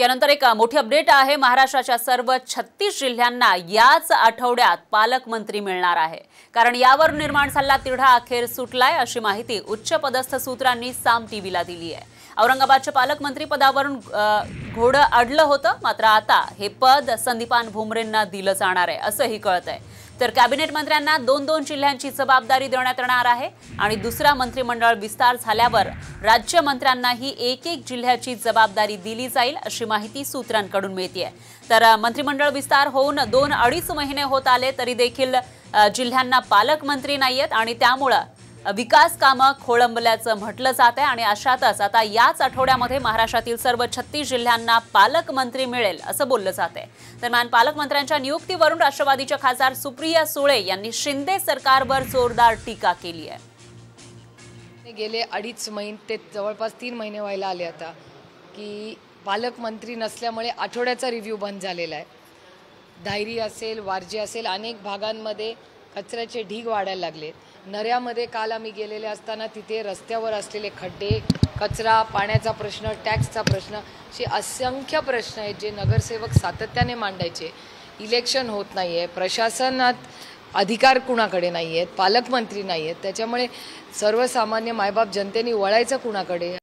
यानंतर एक मोठी अपडेट आहे महाराष्ट्राच्या सर्व छत्तीस जिल्ह्यांना याच आठवड्यात पालकमंत्री मिळणार आहे कारण यावर निर्माण झालेला तिढा अखेर सुटलाय अशी माहिती उच्चपदस्थ सूत्रांनी साम टीव्हीला दिली आहे औरंगाबादचे पालकमंत्री पदावरून घोडं अडलं होतं मात्र आता हे पद संदीपान भुमरेंना दिलं जाणार आहे असंही कळत आहे तर कॅबिनेट मंत्र्यांना दोन दोन जिल्ह्यांची जबाबदारी देण्यात येणार आहे आणि दुसरा मंत्रिमंडळ विस्तार झाल्यावर राज्यमंत्र्यांनाही एक एक जिल्ह्याची जबाबदारी दिली जाईल अशी माहिती सूत्रांकडून मिळते तर मंत्रिमंडळ विस्तार होऊन दोन अडीच महिने होत आले तरी देखील जिल्ह्यांना पालकमंत्री नाही आहेत आणि त्यामुळं विकास कामं खोळंबल्याचं म्हटलं जात आहे आणि अशातच आता याच आठवड्यामध्ये महाराष्ट्रातील सर्व छत्तीस जिल्ह्यांना पालकमंत्री मिळेल असं बोललं जात आहे दरम्यान पालकमंत्र्यांच्या नियुक्तीवरून राष्ट्रवादीच्या खासदार सुप्रिया सुळे यांनी शिंदे सरकारवर जोरदार टीका केली आहे गेले अडीच महिने ते जवळपास तीन महिने व्हायला आले आता की पालकमंत्री नसल्यामुळे आठवड्याचा रिव्ह्यू बंद झालेला आहे धायरी असेल वारजी असेल अनेक भागांमध्ये कचऱ्याचे ढीग वाढायला लागले नऱ्यामध्ये काल आम्ही गेलेले असताना तिथे रस्त्यावर असलेले खड्डे कचरा पाण्याचा प्रश्न टॅक्सचा प्रश्न असे असंख्य प्रश्न आहेत जे नगरसेवक सातत्याने मांडायचे इलेक्शन होत नाही आहे प्रशासनात अधिकार कुणाकडे नाही आहेत पालकमंत्री नाही आहेत त्याच्यामुळे सर्वसामान्य मायबाप जनतेने वळायचं कुणाकडे